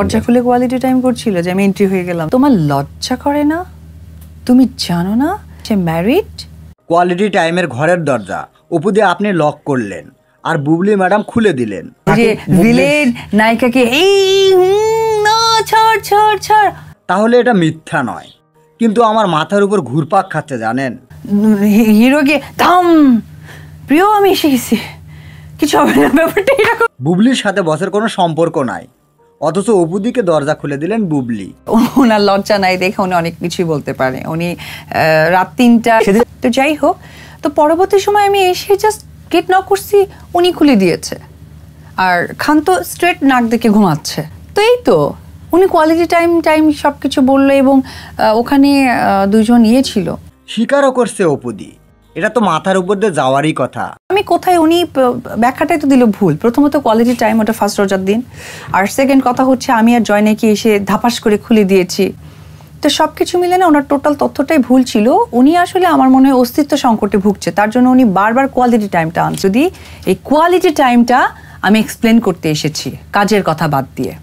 দরজা খুলে quality time করছিল যে আমি এন্ট্রি হয়ে গেলাম তোমার লজ্জা করে না তুমি জানো না সে ম্যারিড কোয়ালিটি টাইমের ঘরের দরজা উপু দিয়ে আপনি লক করলেন আর বুবলি ম্যাডাম খুলে দিলেন যে ভিলেন নায়িকাকে এই না ছাড় ছাড় ছাড় তাহলে এটা মিথ্যা নয় কিন্তু আমার মাথার উপর ঘুরপাক খাচ্ছে জানেন হিরোকে থাম প্রিয় আমি এসে গেছি কিছু হবে না ব্যাপারটা এরকম বুবলির সাথে বসের কোনো সম্পর্ক নাই অথচ দিকে দরজা খুলে দিলেন বুবলি ওনার লজ্জা নাই দেখে উনি অনেক কিছুই বলতে পারে উনি রাত তিনটা তো যাই হোক তো পরবর্তী সময় আমি এসে জাস্ট গেট নক করছি উনি খুলে দিয়েছে আর খান তো স্ট্রেট নাক দেখে ঘুমাচ্ছে তো এই তো উনি কোয়ালিটি টাইম টাইম সব কিছু বললো এবং ওখানে দুজন ইয়ে ছিল স্বীকারও করছে অপুদি এটা তো মাথার উপর দিয়ে যাওয়ারই কথা আমি কোথায় উনি ব্যাখ্যাটাই তো দিল ভুল প্রথমত কোয়ালিটি টাইম ওটা ফার্স্ট রোজার দিন আর সেকেন্ড কথা হচ্ছে আমি আর জয় নাকি এসে ধাপাস করে খুলে দিয়েছি তো সব কিছু মিলে না ওনার টোটাল তথ্যটাই ভুল ছিল উনি আসলে আমার মনে হয় অস্তিত্ব সংকটে ভুগছে তার জন্য উনি বারবার কোয়ালিটি টাইমটা আন যদি এই কোয়ালিটি টাইমটা আমি এক্সপ্লেন করতে এসেছি কাজের কথা বাদ দিয়ে